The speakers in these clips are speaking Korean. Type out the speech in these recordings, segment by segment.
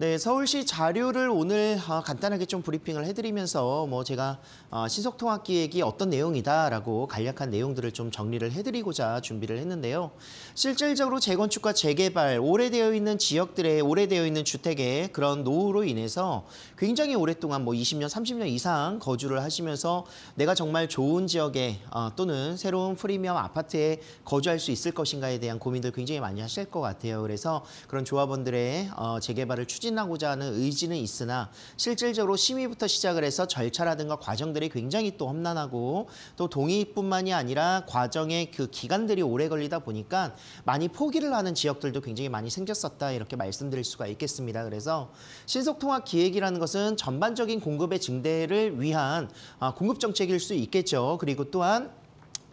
네, 서울시 자료를 오늘 아, 간단하게 좀 브리핑을 해드리면서 뭐 제가 아, 신속통합기획이 어떤 내용이다라고 간략한 내용들을 좀 정리를 해드리고자 준비를 했는데요. 실질적으로 재건축과 재개발, 오래되어 있는 지역들의 오래되어 있는 주택의 그런 노후로 인해서 굉장히 오랫동안 뭐 20년, 30년 이상 거주를 하시면서 내가 정말 좋은 지역에 아, 또는 새로운 프리미엄 아파트에 거주할 수 있을 것인가에 대한 고민들 굉장히 많이 하실 것 같아요. 그래서 그런 조합원들의 어, 재개발을 추진 추진하고자 하는 의지는 있으나 실질적으로 심의부터 시작을 해서 절차라든가 과정들이 굉장히 또 험난하고 또 동의뿐만이 아니라 과정의 그 기간들이 오래 걸리다 보니까 많이 포기를 하는 지역들도 굉장히 많이 생겼었다 이렇게 말씀드릴 수가 있겠습니다. 그래서 신속통합 기획이라는 것은 전반적인 공급의 증대를 위한 아, 공급 정책일 수 있겠죠. 그리고 또한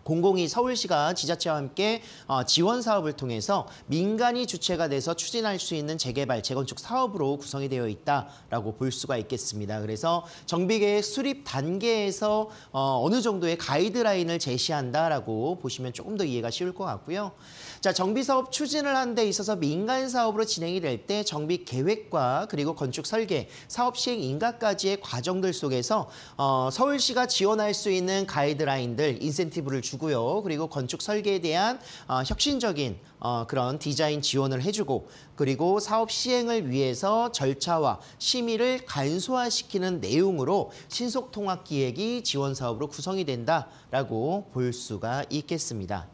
공공이 서울시가 지자체와 함께 어, 지원 사업을 통해서 민간이 주체가 돼서 추진할 수 있는 재개발, 재건축 사업으로 구성이 되어 있다라고 볼 수가 있겠습니다. 그래서 정비계획 수립 단계에서 어, 어느 정도의 가이드라인을 제시한다라고 보시면 조금 더 이해가 쉬울 것 같고요. 자, 정비 사업 추진을 한 데 있어서 민간 사업으로 진행이 될 때 정비 계획과 그리고 건축 설계, 사업 시행 인가까지의 과정들 속에서 어, 서울시가 지원할 수 있는 가이드라인들, 인센티브를 주 주고요. 그리고 건축 설계에 대한 어, 혁신적인 어, 그런 디자인 지원을 해주고 그리고 사업 시행을 위해서 절차와 심의를 간소화시키는 내용으로 신속통합 기획이 지원 사업으로 구성이 된다라고 볼 수가 있겠습니다.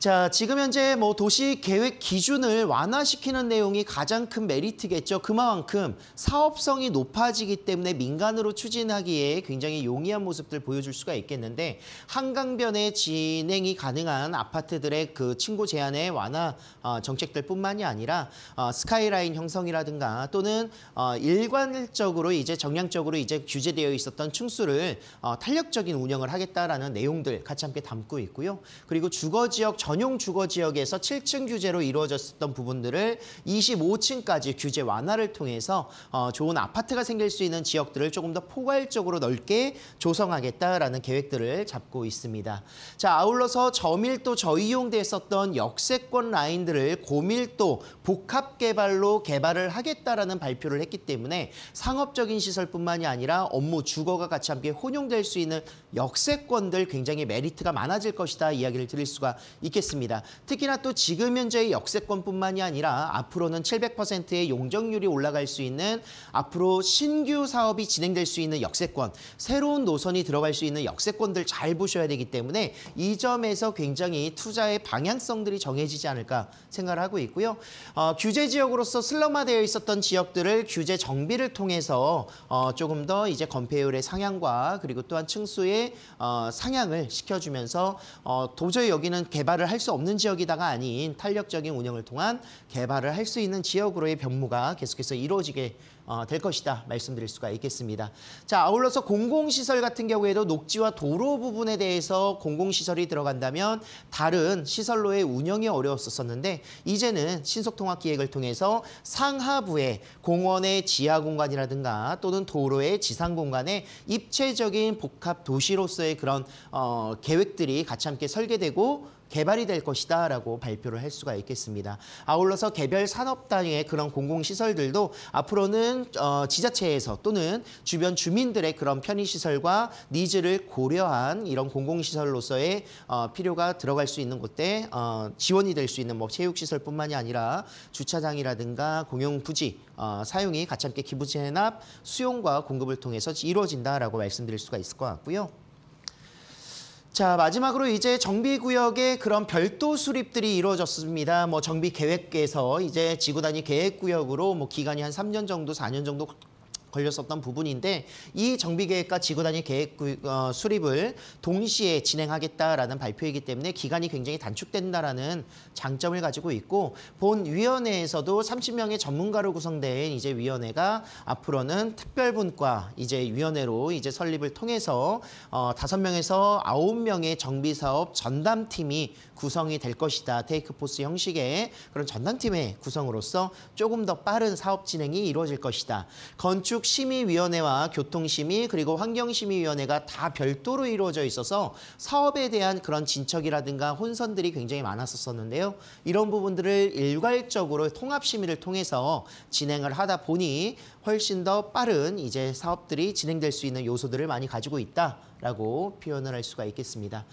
자, 지금 현재 뭐 도시 계획 기준을 완화시키는 내용이 가장 큰 메리트겠죠. 그만큼 사업성이 높아지기 때문에 민간으로 추진하기에 굉장히 용이한 모습들 보여줄 수가 있겠는데 한강변에 진행이 가능한 아파트들의 그친구 제한의 완화 어, 정책들뿐만이 아니라 어, 스카이라인 형성이라든가 또는 어, 일관적으로 이제 정량적으로 이제 규제되어 있었던 충수를 탄력적인 운영을 하겠다라는 내용들 같이 함께 담고 있고요. 그리고 주거 지역 전용 주거 지역에서 7층 규제로 이루어졌었던 부분들을 25층까지 규제 완화를 통해서 어, 좋은 아파트가 생길 수 있는 지역들을 조금 더 포괄적으로 넓게 조성하겠다라는 계획들을 잡고 있습니다. 자, 아울러서 저밀도 저이용돼 있었던 역세권 라인들을 고밀도 복합 개발로 개발을 하겠다라는 발표를 했기 때문에 상업적인 시설뿐만이 아니라 업무 주거가 같이 함께 혼용될 수 있는 역세권들 굉장히 메리트가 많아질 것이다 이야기를 드릴 수가 있겠습니다. 좋겠습니다. 특히나 또 지금 현재의 역세권뿐만이 아니라 앞으로는 700%의 용적률이 올라갈 수 있는 앞으로 신규 사업이 진행될 수 있는 역세권, 새로운 노선이 들어갈 수 있는 역세권들 잘 보셔야 되기 때문에 이 점에서 굉장히 투자의 방향성들이 정해지지 않을까 생각을 하고 있고요. 어, 규제 지역으로서 슬럼화되어 있었던 지역들을 규제 정비를 통해서 어, 조금 더 이제 건폐율의 상향과 그리고 또한 층수의 어, 상향을 시켜주면서 어, 도저히 여기는 개발을 개발을 할수 없는 지역이다가 아닌 탄력적인 운영을 통한 개발을 할 수 있는 지역으로의 변모가 계속해서 이루어지게 어, 될 것이다 말씀드릴 수가 있겠습니다. 자 아울러서 공공시설 같은 경우에도 녹지와 도로 부분에 대해서 공공시설이 들어간다면 다른 시설로의 운영이 어려웠었는데 이제는 신속통합기획을 통해서 상하부에 공원의 지하공간이라든가 또는 도로의 지상공간에 입체적인 복합도시로서의 그런 어, 계획들이 같이 함께 설계되고 개발이 될 것이다 라고 발표를 할 수가 있겠습니다. 아울러서 개별 산업 단위의 그런 공공시설들도 앞으로는 주변 어, 지자체에서 또는 주변 주민들의 그런 편의시설과 니즈를 고려한 이런 공공시설로서의 어, 필요가 들어갈 수 있는 곳에 어, 지원이 될 수 있는 뭐 체육시설뿐만이 아니라 주차장이라든가 공용부지 어, 사용이 가치 함께 기부 제납 수용과 공급을 통해서 이루어진다라고 말씀드릴 수가 있을 것 같고요. 자, 마지막으로 이제 정비구역에 그런 별도 수립들이 이루어졌습니다. 뭐 정비 계획에서 이제 지구 단위 계획구역으로 뭐 기간이 한 3년 정도, 4년 정도 걸렸었던 부분인데 이 정비계획과 지구단위 계획 어, 수립을 동시에 진행하겠다라는 발표이기 때문에 기간이 굉장히 단축된다라는 장점을 가지고 있고 본 위원회에서도 30명의 전문가로 구성된 이제 위원회가 앞으로는 특별분과 이제 위원회로 이제 설립을 통해서 어, 5명에서 9명의 정비사업 전담팀이 구성이 될 것이다. 테이크포스 형식의 그런 전담팀의 구성으로서 조금 더 빠른 사업 진행이 이루어질 것이다. 건축 건축심의위원회와 교통심의 그리고 환경심의위원회가 다 별도로 이루어져 있어서 사업에 대한 그런 진척이라든가 혼선들이 굉장히 많았었었는데요. 이런 부분들을 일괄적으로 통합심의를 통해서 진행을 하다 보니 훨씬 더 빠른 이제 사업들이 진행될 수 있는 요소들을 많이 가지고 있다. 라고 표현을 할 수가 있겠습니다.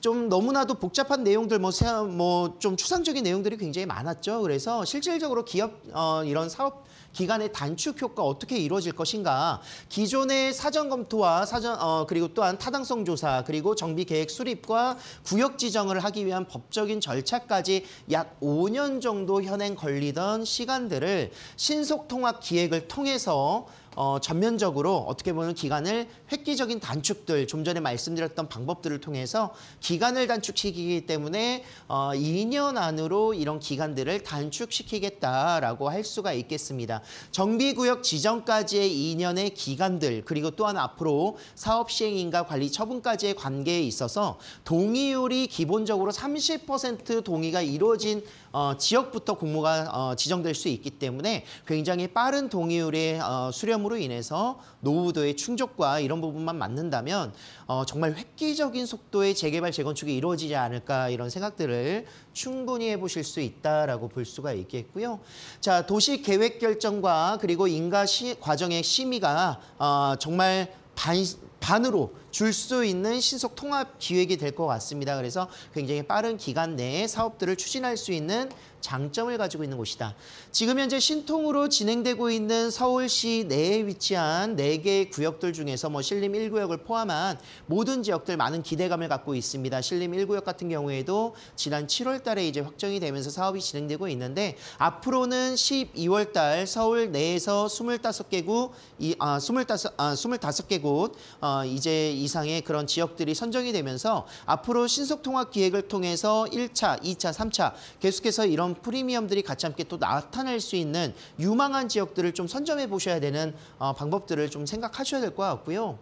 좀 너무나도 복잡한 내용들, 뭐, 뭐, 추상적인 내용들이 굉장히 많았죠. 그래서 실질적으로 기업, 어, 이런 사업 기간의 단축 효과 어떻게 이루어질 것인가. 기존의 사전 검토와 사전, 어, 그리고 또한 타당성 조사, 그리고 정비 계획 수립과 구역 지정을 하기 위한 법적인 절차까지 약 5년 정도 현행 걸리던 시간들을 신속 통합 기획을 통해서 어, 전면적으로 어떻게 보면 기간을 획기적인 단축들, 좀 전에 말씀드렸던 방법들을 통해서 기간을 단축시키기 때문에 어, 2년 안으로 이런 기간들을 단축시키겠다라고 할 수가 있겠습니다. 정비구역 지정까지의 2년의 기간들, 그리고 또한 앞으로 사업 시행인가 관리 처분까지의 관계에 있어서 동의율이 기본적으로 30% 동의가 이루어진 어, 지역부터 공모가 어, 지정될 수 있기 때문에 굉장히 빠른 동의율의 어, 수렴 부족으로 인해서 노후도의 충족과 이런 부분만 맞는다면 어, 정말 획기적인 속도의 재개발 재건축이 이루어지지 않을까 이런 생각들을 충분히 해보실 수 있다라고 볼 수가 있겠고요. 자 도시 계획 결정과 그리고 인가 시, 과정의 심의가 어, 정말 반, 반으로 줄수 있는 신속 통합 기획이 될 것 같습니다. 그래서 굉장히 빠른 기간 내에 사업들을 추진할 수 있는 장점을 가지고 있는 곳이다. 지금 현재 신통으로 진행되고 있는 서울시 내에 위치한 4개 구역들 중에서 뭐 신림 1구역을 포함한 모든 지역들 많은 기대감을 갖고 있습니다. 신림 1구역 같은 경우에도 지난 7월 달에 이제 확정이 되면서 사업이 진행되고 있는데 앞으로는 12월 달 서울 내에서 25개 구, 이, 아, 25, 아, 25개 곳, 어, 이제 이상의 그런 지역들이 선정이 되면서 앞으로 신속통합 기획을 통해서 1차, 2차, 3차 계속해서 이런 프리미엄들이 같이 함께 또 나타날 수 있는 유망한 지역들을 좀 선점해 보셔야 되는 어, 방법들을 좀 생각하셔야 될 것 같고요.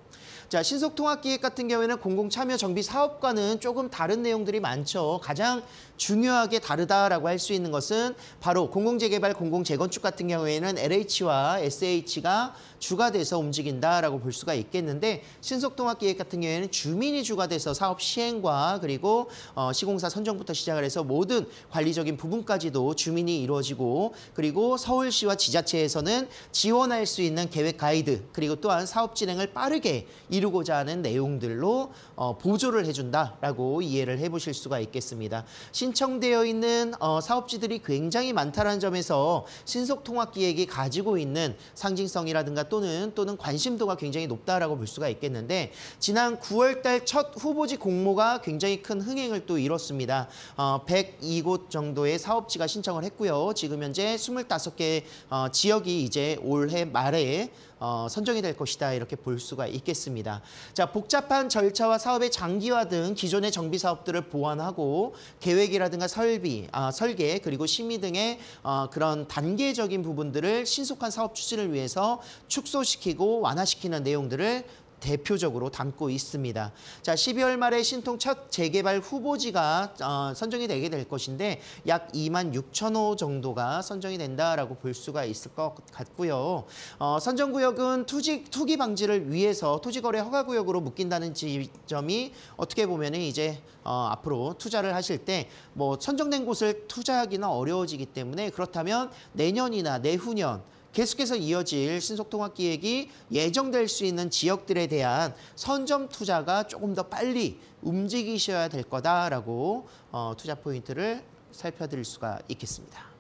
자, 신속통합기획 같은 경우에는 공공참여정비사업과는 조금 다른 내용들이 많죠. 가장 중요하게 다르다라고 할 수 있는 것은 바로 공공재개발, 공공재건축 같은 경우에는 LH와 SH가 주가 돼서 움직인다라고 볼 수가 있겠는데 신속통합 기획 같은 경우에는 주민이 주가 돼서 사업 시행과 그리고 어, 시공사 선정부터 시작을 해서 모든 관리적인 부분까지도 주민이 이루어지고 그리고 서울시와 지자체에서는 지원할 수 있는 계획 가이드 그리고 또한 사업 진행을 빠르게 이루고자 하는 내용들로 어, 보조를 해준다라고 이해를 해보실 수가 있겠습니다. 신청되어 있는 어, 사업지들이 굉장히 많다는 점에서 신속통합 기획이 가지고 있는 상징성이라든가 또는 또는 관심도가 굉장히 높다라고 볼 수가 있겠는데 지난 9월달 첫 후보지 공모가 굉장히 큰 흥행을 또 이뤘습니다. 어, 102곳 정도의 사업지가 신청을 했고요. 지금 현재 25개 어, 지역이 이제 올해 말에 어, 선정이 될 것이다 이렇게 볼 수가 있겠습니다. 자 복잡한 절차와 사업의 장기화 등 기존의 정비 사업들을 보완하고 계획이라든가 설비, 아, 설계 그리고 심의 등의 어, 그런 단계적인 부분들을 신속한 사업 추진을 위해서 축소시키고 완화시키는 내용들을 대표적으로 담고 있습니다. 자, 12월 말에 신통 첫 재개발 후보지가 어, 선정이 되게 될 것인데 약 2만 6천 호 정도가 선정이 된다라고 볼 수가 있을 것 같고요. 어, 선정 구역은 투지 투기 방지를 위해서 토지 거래 허가 구역으로 묶인다는 지점이 어떻게 보면은 이제 어, 앞으로 투자를 하실 때 뭐 선정된 곳을 투자하기는 어려워지기 때문에 그렇다면 내년이나 내후년 계속해서 이어질 신속통합 기획이 예정될 수 있는 지역들에 대한 선점 투자가 조금 더 빨리 움직이셔야 될 거다라고 어, 투자 포인트를 살펴드릴 수가 있겠습니다.